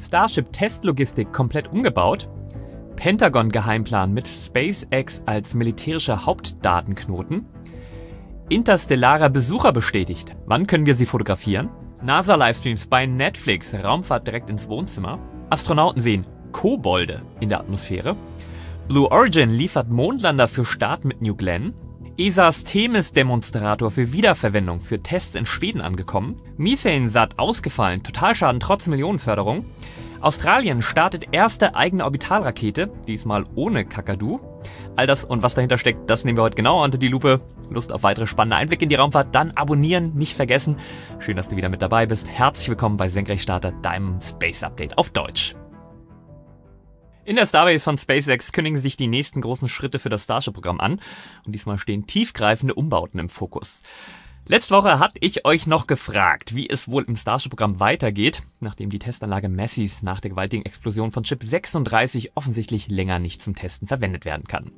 Starship Testlogistik komplett umgebaut, Pentagon Geheimplan mit SpaceX als militärischer Hauptdatenknoten, interstellarer Besucher bestätigt, wann können wir sie fotografieren, NASA Livestreams bei Netflix, Raumfahrt direkt ins Wohnzimmer, Astronauten sehen Kobolde in der Atmosphäre, Blue Origin liefert Mondlander für Start mit New Glenn, ESAs Themis-Demonstrator für Wiederverwendung für Tests in Schweden angekommen. Methane satt ausgefallen, Totalschaden trotz Millionenförderung. Australien startet erste eigene Orbitalrakete, diesmal ohne Kakadu. All das und was dahinter steckt, das nehmen wir heute genau unter die Lupe. Lust auf weitere spannende Einblicke in die Raumfahrt, dann abonnieren, nicht vergessen. Schön, dass du wieder mit dabei bist. Herzlich willkommen bei Senkrechtstarter, deinem Space Update auf Deutsch. In der Starbase von SpaceX kündigen sich die nächsten großen Schritte für das Starship-Programm an und diesmal stehen tiefgreifende Umbauten im Fokus. Letzte Woche hatte ich euch noch gefragt, wie es wohl im Starship-Programm weitergeht, nachdem die Testanlage Messis nach der gewaltigen Explosion von Chip 36 offensichtlich länger nicht zum Testen verwendet werden kann.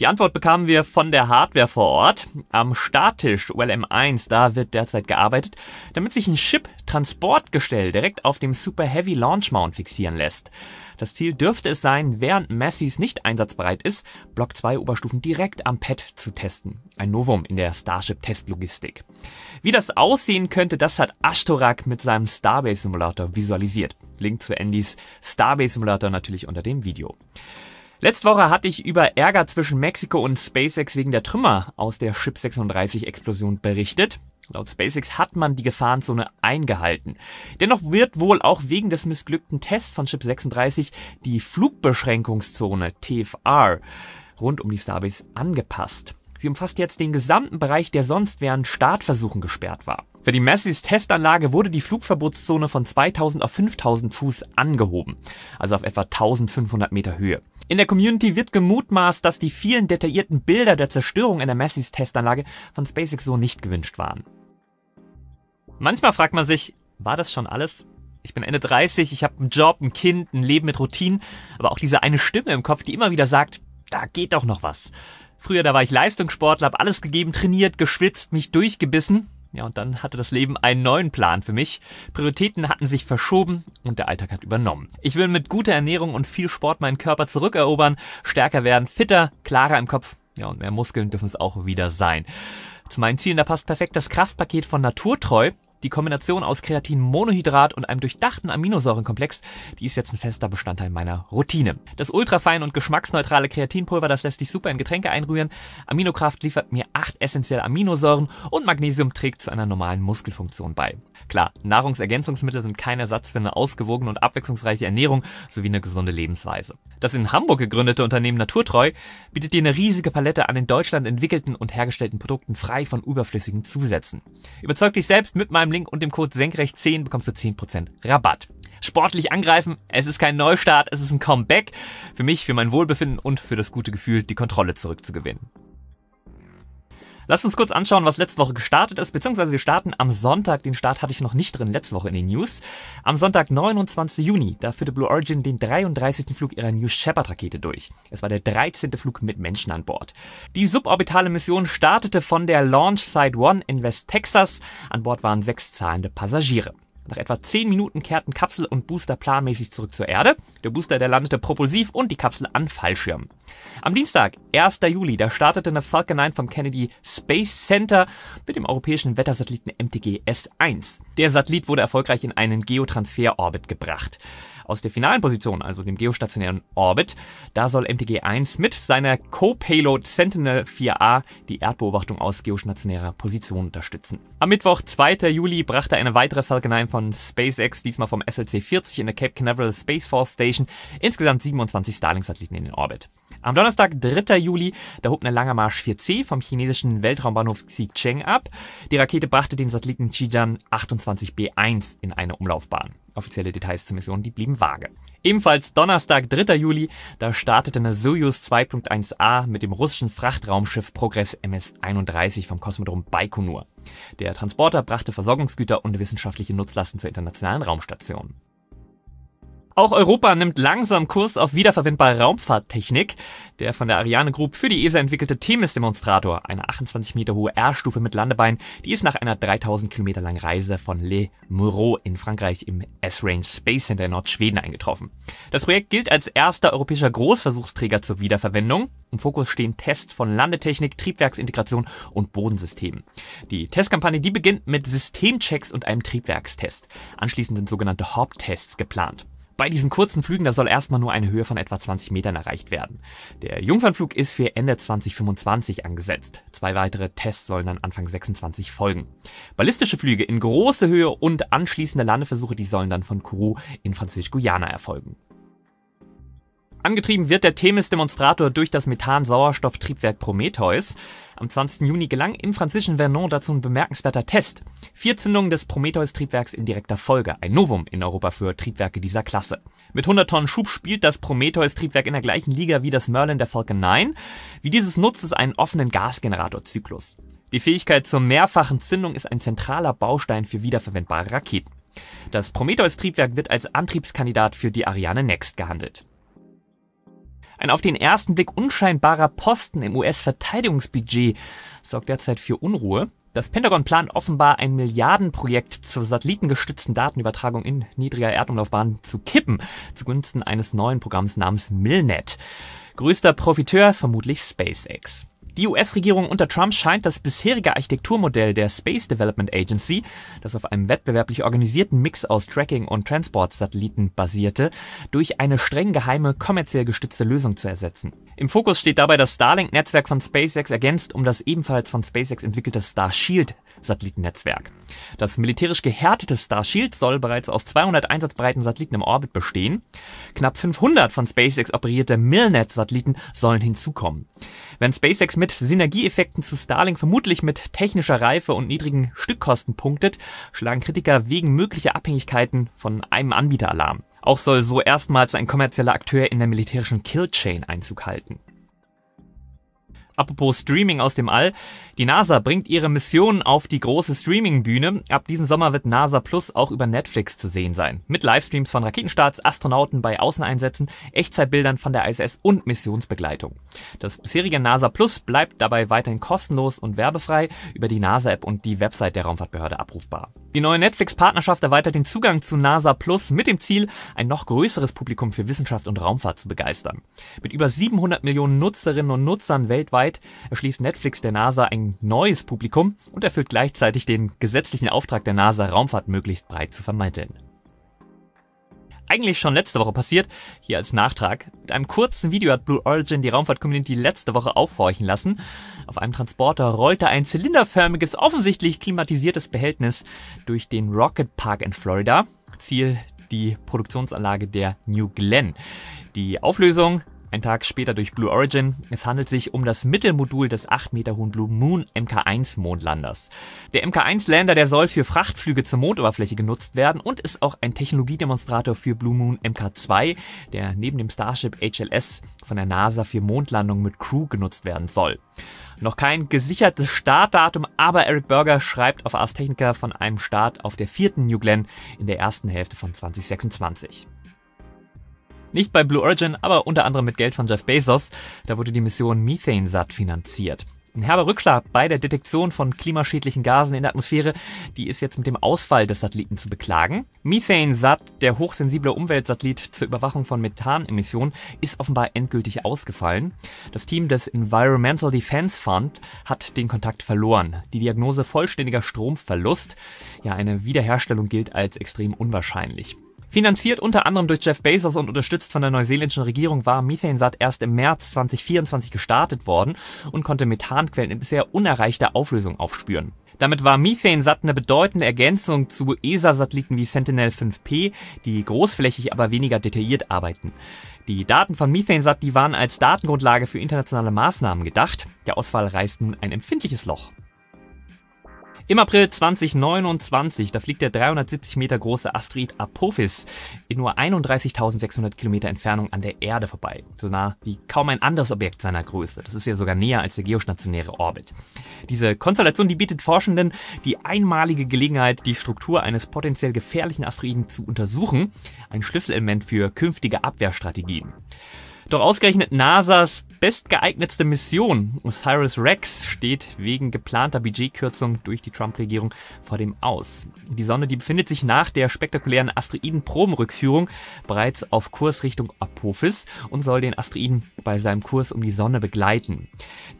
Die Antwort bekamen wir von der Hardware vor Ort. Am Starttisch ULM1, da wird derzeit gearbeitet, damit sich ein Chip Transportgestell direkt auf dem Super Heavy Launch Mount fixieren lässt. Das Ziel dürfte es sein, während Messis nicht einsatzbereit ist, Block 2 Oberstufen direkt am Pad zu testen. Ein Novum in der Starship-Testlogistik. Wie das aussehen könnte, das hat Ashtorak mit seinem Starbase Simulator visualisiert. Link zu Andys Starbase Simulator natürlich unter dem Video. Letzte Woche hatte ich über Ärger zwischen Mexiko und SpaceX wegen der Trümmer aus der Ship 36 Explosion berichtet. Laut SpaceX hat man die Gefahrenzone eingehalten. Dennoch wird wohl auch wegen des missglückten Tests von Chip 36 die Flugbeschränkungszone TFR rund um die Starbase angepasst. Sie umfasst jetzt den gesamten Bereich, der sonst während Startversuchen gesperrt war. Für die Messis Testanlage wurde die Flugverbotszone von 2000 auf 5000 Fuß angehoben, also auf etwa 1500 Meter Höhe. In der Community wird gemutmaßt, dass die vielen detaillierten Bilder der Zerstörung in der Messis Testanlage von SpaceX so nicht gewünscht waren. Manchmal fragt man sich, war das schon alles? Ich bin Ende 30, ich habe einen Job, ein Kind, ein Leben mit Routinen, aber auch diese eine Stimme im Kopf, die immer wieder sagt, da geht doch noch was. Früher, da war ich Leistungssportler, hab alles gegeben, trainiert, geschwitzt, mich durchgebissen. Ja, und dann hatte das Leben einen neuen Plan für mich. Prioritäten hatten sich verschoben und der Alltag hat übernommen. Ich will mit guter Ernährung und viel Sport meinen Körper zurückerobern, stärker werden, fitter, klarer im Kopf. Ja, und mehr Muskeln dürfen es auch wieder sein. Zu meinen Zielen, da passt perfekt das Kraftpaket von Naturtreu. Die Kombination aus Kreatinmonohydrat und einem durchdachten Aminosäurenkomplex, die ist jetzt ein fester Bestandteil meiner Routine. Das ultrafein und geschmacksneutrale Kreatinpulver, das lässt sich super in Getränke einrühren. Aminokraft liefert mir acht essentielle Aminosäuren und Magnesium trägt zu einer normalen Muskelfunktion bei. Klar, Nahrungsergänzungsmittel sind kein Ersatz für eine ausgewogene und abwechslungsreiche Ernährung sowie eine gesunde Lebensweise. Das in Hamburg gegründete Unternehmen Naturtreu bietet dir eine riesige Palette an in Deutschland entwickelten und hergestellten Produkten frei von überflüssigen Zusätzen. Überzeug dich selbst mit meinem Link und dem Code SENKRECHT10 bekommst du 10% Rabatt. Sportlich angreifen, es ist kein Neustart, es ist ein Comeback. Für mich, für mein Wohlbefinden und für das gute Gefühl, die Kontrolle zurückzugewinnen. Lass uns kurz anschauen, was letzte Woche gestartet ist, beziehungsweise wir starten am Sonntag. Den Start hatte ich noch nicht drin letzte Woche in den News. Am Sonntag, 29. Juni, da führte Blue Origin den 33. Flug ihrer New Shepard Rakete durch. Es war der 13. Flug mit Menschen an Bord. Die suborbitale Mission startete von der Launch Site One in West Texas. An Bord waren sechs zahlende Passagiere. Nach etwa 10 Minuten kehrten Kapsel und Booster planmäßig zurück zur Erde. Der Booster, der landete propulsiv und die Kapsel an Fallschirmen. Am Dienstag, 1. Juli, da startete eine Falcon 9 vom Kennedy Space Center mit dem europäischen Wettersatelliten MTG S1. Der Satellit wurde erfolgreich in einen Geotransferorbit gebracht aus der finalen Position, also dem geostationären Orbit. Da soll MTG-1 mit seiner Co-Payload Sentinel 4A die Erdbeobachtung aus geostationärer Position unterstützen. Am Mittwoch, 2. Juli, brachte eine weitere Falcon 9 von SpaceX, diesmal vom SLC-40 in der Cape Canaveral Space Force Station, insgesamt 27 Starlink-Satelliten in den Orbit. Am Donnerstag, 3. Juli, da hob eine Langer Marsch 4C vom chinesischen Weltraumbahnhof Xicheng ab. Die Rakete brachte den Satelliten Qijan 28B1 in eine Umlaufbahn. Offizielle Details zur Mission, die blieben vage. Ebenfalls Donnerstag, 3. Juli, da startete eine Soyuz 2.1a mit dem russischen Frachtraumschiff Progress MS-31 vom Kosmodrom Baikonur. Der Transporter brachte Versorgungsgüter und wissenschaftliche Nutzlasten zur internationalen Raumstation. Auch Europa nimmt langsam Kurs auf wiederverwendbare Raumfahrttechnik. Der von der Ariane Group für die ESA entwickelte Themis-Demonstrator, eine 28 Meter hohe R-Stufe mit Landebein, die ist nach einer 3000 Kilometer langen Reise von Le Mureau in Frankreich im S-Range Space Center in Nordschweden eingetroffen. Das Projekt gilt als erster europäischer Großversuchsträger zur Wiederverwendung. Im Fokus stehen Tests von Landetechnik, Triebwerksintegration und Bodensystemen. Die Testkampagne, die beginnt mit Systemchecks und einem Triebwerkstest. Anschließend sind sogenannte Haupttests geplant. Bei diesen kurzen Flügen, da soll erstmal nur eine Höhe von etwa 20 Metern erreicht werden. Der Jungfernflug ist für Ende 2025 angesetzt. Zwei weitere Tests sollen dann Anfang 26 folgen. Ballistische Flüge in große Höhe und anschließende Landeversuche, die sollen dann von Kourou in Französisch-Guyana erfolgen. Angetrieben wird der Themis-Demonstrator durch das Methan-Sauerstoff-Triebwerk Prometheus. Am 20. Juni gelang im französischen Vernon dazu ein bemerkenswerter Test. Vier Zündungen des Prometheus-Triebwerks in direkter Folge. Ein Novum in Europa für Triebwerke dieser Klasse. Mit 100 Tonnen Schub spielt das Prometheus-Triebwerk in der gleichen Liga wie das Merlin der Falcon 9. Wie dieses nutzt es einen offenen Gasgeneratorzyklus. Die Fähigkeit zur mehrfachen Zündung ist ein zentraler Baustein für wiederverwendbare Raketen. Das Prometheus-Triebwerk wird als Antriebskandidat für die Ariane Next gehandelt. Ein auf den ersten Blick unscheinbarer Posten im US-Verteidigungsbudget sorgt derzeit für Unruhe. Das Pentagon plant offenbar ein Milliardenprojekt zur satellitengestützten Datenübertragung in niedriger Erdumlaufbahn zu kippen, zugunsten eines neuen Programms namens Milnet. Größter Profiteur vermutlich SpaceX. Die US-Regierung unter Trump scheint das bisherige Architekturmodell der Space Development Agency, das auf einem wettbewerblich organisierten Mix aus Tracking- und Transport-Satelliten basierte, durch eine streng geheime, kommerziell gestützte Lösung zu ersetzen. Im Fokus steht dabei das Starlink-Netzwerk von SpaceX ergänzt um das ebenfalls von SpaceX entwickelte Starshield-Satellitennetzwerk. Das militärisch gehärtete Starshield soll bereits aus 200 einsatzbereiten Satelliten im Orbit bestehen. Knapp 500 von SpaceX operierte Milnet-Satelliten sollen hinzukommen. Wenn SpaceX mit Synergieeffekten zu Starlink vermutlich mit technischer Reife und niedrigen Stückkosten punktet, schlagen Kritiker wegen möglicher Abhängigkeiten von einem Anbieter Alarm. Auch soll so erstmals ein kommerzieller Akteur in der militärischen Killchain Einzug halten Apropos Streaming aus dem All. Die NASA bringt ihre Mission auf die große Streaming-Bühne. Ab diesem Sommer wird NASA Plus auch über Netflix zu sehen sein. Mit Livestreams von Raketenstarts, Astronauten bei Außeneinsätzen, Echtzeitbildern von der ISS und Missionsbegleitung. Das bisherige NASA Plus bleibt dabei weiterhin kostenlos und werbefrei über die NASA-App und die Website der Raumfahrtbehörde abrufbar. Die neue Netflix-Partnerschaft erweitert den Zugang zu NASA Plus mit dem Ziel, ein noch größeres Publikum für Wissenschaft und Raumfahrt zu begeistern. Mit über 700 Millionen Nutzerinnen und Nutzern weltweit Zeit erschließt Netflix der NASA ein neues Publikum und erfüllt gleichzeitig den gesetzlichen Auftrag der NASA, Raumfahrt möglichst breit zu vermitteln eigentlich schon letzte Woche passiert, hier als Nachtrag. Mit einem kurzen Video hat Blue Origin die Raumfahrt-Community letzte Woche aufhorchen lassen. Auf einem Transporter rollte ein zylinderförmiges, offensichtlich klimatisiertes Behältnis durch den Rocket Park in Florida. Ziel die Produktionsanlage der New Glenn. Die Auflösung ein Tag später durch Blue Origin. Es handelt sich um das Mittelmodul des 8 Meter hohen Blue Moon MK1 Mondlanders. Der MK1 Lander, der soll für Frachtflüge zur Mondoberfläche genutzt werden und ist auch ein Technologiedemonstrator für Blue Moon MK2, der neben dem Starship HLS von der NASA für Mondlandungen mit Crew genutzt werden soll. Noch kein gesichertes Startdatum, aber Eric Berger schreibt auf Ars Technica von einem Start auf der vierten New Glenn in der ersten Hälfte von 2026. Nicht bei Blue Origin, aber unter anderem mit Geld von Jeff Bezos. Da wurde die Mission MethaneSat finanziert. Ein herber Rückschlag bei der Detektion von klimaschädlichen Gasen in der Atmosphäre, die ist jetzt mit dem Ausfall des Satelliten zu beklagen. MethaneSat, der hochsensible Umweltsatellit zur Überwachung von Methanemissionen, ist offenbar endgültig ausgefallen. Das Team des Environmental Defense Fund hat den Kontakt verloren. Die Diagnose vollständiger Stromverlust, ja eine Wiederherstellung gilt als extrem unwahrscheinlich. Finanziert unter anderem durch Jeff Bezos und unterstützt von der neuseeländischen Regierung war MethaneSat erst im März 2024 gestartet worden und konnte Methanquellen in bisher unerreichter Auflösung aufspüren. Damit war MethaneSat eine bedeutende Ergänzung zu ESA-Satelliten wie Sentinel-5P, die großflächig aber weniger detailliert arbeiten. Die Daten von MethaneSat, die waren als Datengrundlage für internationale Maßnahmen gedacht. Der Ausfall reißt nun ein empfindliches Loch. Im April 2029, da fliegt der 370 Meter große Asteroid Apophis in nur 31.600 Kilometer Entfernung an der Erde vorbei. So nah wie kaum ein anderes Objekt seiner Größe. Das ist ja sogar näher als der geostationäre Orbit. Diese Konstellation, die bietet Forschenden die einmalige Gelegenheit, die Struktur eines potenziell gefährlichen Asteroiden zu untersuchen. Ein Schlüsselelement für künftige Abwehrstrategien. Doch ausgerechnet NASAs bestgeeignetste Mission, Osiris Rex, steht wegen geplanter Budgetkürzung durch die Trump-Regierung vor dem Aus. Die Sonne, die befindet sich nach der spektakulären Asteroidenprobenrückführung bereits auf Kurs Richtung Apophis und soll den Asteroiden bei seinem Kurs um die Sonne begleiten.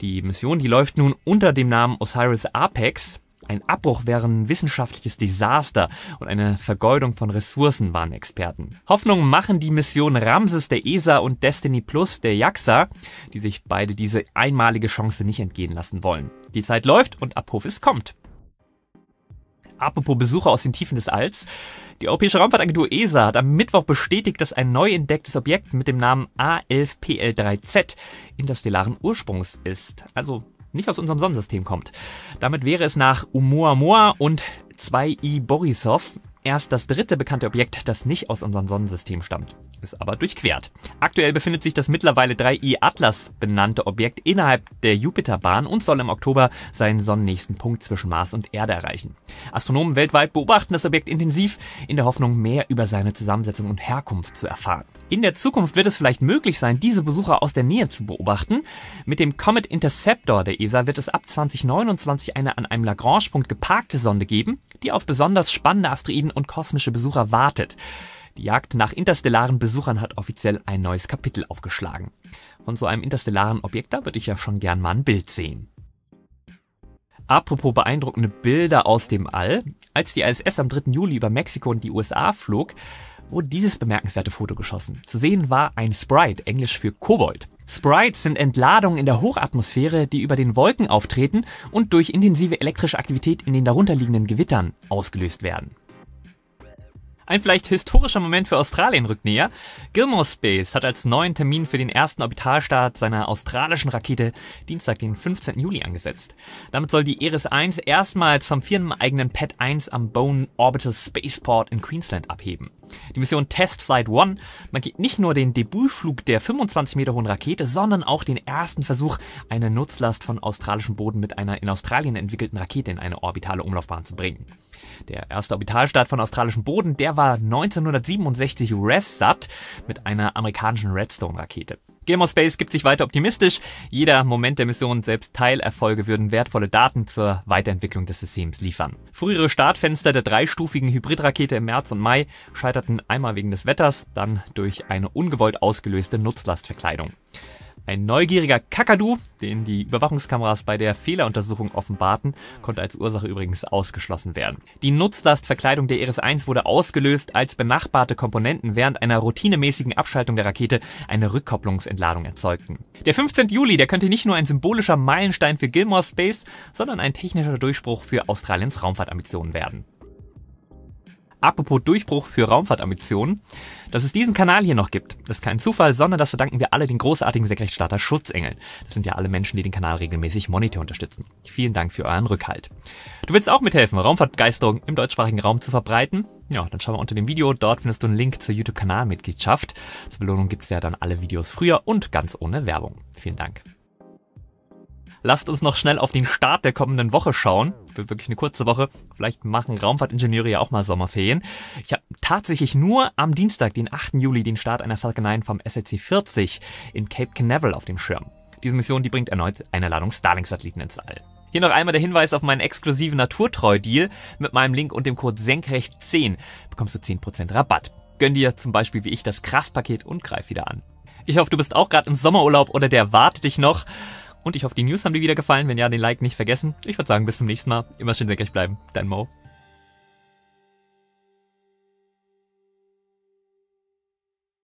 Die Mission, die läuft nun unter dem Namen Osiris Apex ein Abbruch wäre ein wissenschaftliches Desaster und eine Vergeudung von Ressourcen, waren Experten. Hoffnung machen die Mission Ramses der ESA und Destiny Plus der JAXA, die sich beide diese einmalige Chance nicht entgehen lassen wollen. Die Zeit läuft und Apophis kommt. Apropos Besucher aus den Tiefen des Alls. Die Europäische Raumfahrtagentur ESA hat am Mittwoch bestätigt, dass ein neu entdecktes Objekt mit dem Namen A11PL3Z interstellaren Ursprungs ist. Also nicht aus unserem Sonnensystem kommt. Damit wäre es nach Oumuamua und 2i Borisov erst das dritte bekannte Objekt, das nicht aus unserem Sonnensystem stammt ist aber durchquert. Aktuell befindet sich das mittlerweile 3i Atlas benannte Objekt innerhalb der Jupiterbahn und soll im Oktober seinen sonnennächsten Punkt zwischen Mars und Erde erreichen. Astronomen weltweit beobachten das Objekt intensiv in der Hoffnung, mehr über seine Zusammensetzung und Herkunft zu erfahren. In der Zukunft wird es vielleicht möglich sein, diese Besucher aus der Nähe zu beobachten. Mit dem Comet Interceptor der ESA wird es ab 2029 eine an einem Lagrange-Punkt geparkte Sonde geben, die auf besonders spannende Asteroiden und kosmische Besucher wartet. Die Jagd nach interstellaren Besuchern hat offiziell ein neues Kapitel aufgeschlagen. Von so einem interstellaren Objekt da würde ich ja schon gern mal ein Bild sehen. Apropos beeindruckende Bilder aus dem All. Als die ISS am 3. Juli über Mexiko und die USA flog, wurde dieses bemerkenswerte Foto geschossen. Zu sehen war ein Sprite, englisch für Kobold. Sprites sind Entladungen in der Hochatmosphäre, die über den Wolken auftreten und durch intensive elektrische Aktivität in den darunterliegenden Gewittern ausgelöst werden. Ein vielleicht historischer Moment für Australien rückt näher. Gilmore Space hat als neuen Termin für den ersten Orbitalstart seiner australischen Rakete Dienstag, den 15. Juli angesetzt. Damit soll die Eris 1 erstmals vom eigenen Pad 1 am Bone Orbital Spaceport in Queensland abheben. Die Mission Test Flight 1 markiert nicht nur den Debütflug der 25 Meter hohen Rakete, sondern auch den ersten Versuch, eine Nutzlast von australischem Boden mit einer in Australien entwickelten Rakete in eine orbitale Umlaufbahn zu bringen. Der erste Orbitalstart von australischem Boden, der war 1967 RESSAT mit einer amerikanischen Redstone-Rakete. Gilmore Space gibt sich weiter optimistisch. Jeder Moment der Mission, selbst Teilerfolge, würden wertvolle Daten zur Weiterentwicklung des Systems liefern. Frühere Startfenster der dreistufigen Hybridrakete im März und Mai scheiterten einmal wegen des Wetters, dann durch eine ungewollt ausgelöste Nutzlastverkleidung. Ein neugieriger Kakadu, den die Überwachungskameras bei der Fehleruntersuchung offenbarten, konnte als Ursache übrigens ausgeschlossen werden. Die Nutzlastverkleidung der RS-1 wurde ausgelöst, als benachbarte Komponenten während einer routinemäßigen Abschaltung der Rakete eine Rückkopplungsentladung erzeugten. Der 15. Juli, der könnte nicht nur ein symbolischer Meilenstein für Gilmore Space, sondern ein technischer Durchbruch für Australiens Raumfahrtambitionen werden. Apropos Durchbruch für Raumfahrtambitionen. Dass es diesen Kanal hier noch gibt, ist kein Zufall, sondern das verdanken wir alle den großartigen Senkrechtstarter Schutzengeln. Das sind ja alle Menschen, die den Kanal regelmäßig Monitor unterstützen. Vielen Dank für euren Rückhalt. Du willst auch mithelfen, Raumfahrtbegeisterung im deutschsprachigen Raum zu verbreiten? Ja, dann schau mal unter dem Video. Dort findest du einen Link zur YouTube-Kanalmitgliedschaft. Zur Belohnung gibt's ja dann alle Videos früher und ganz ohne Werbung. Vielen Dank. Lasst uns noch schnell auf den Start der kommenden Woche schauen. Wird wirklich eine kurze Woche. Vielleicht machen Raumfahrtingenieure ja auch mal Sommerferien. Ich habe tatsächlich nur am Dienstag, den 8. Juli, den Start einer Falcon 9 vom SLC 40 in Cape Canaveral auf dem Schirm. Diese Mission, die bringt erneut eine Ladung Starlink-Satelliten ins All. Hier noch einmal der Hinweis auf meinen exklusiven Naturtreu-Deal. Mit meinem Link und dem Code SENKRECHT10 bekommst du 10% Rabatt. Gönn dir zum Beispiel wie ich das Kraftpaket und greif wieder an. Ich hoffe, du bist auch gerade im Sommerurlaub oder der wartet dich noch. Und ich hoffe, die News haben dir wieder gefallen. Wenn ja, den Like nicht vergessen. Ich würde sagen, bis zum nächsten Mal. Immer schön senkrecht bleiben. Dein Mo.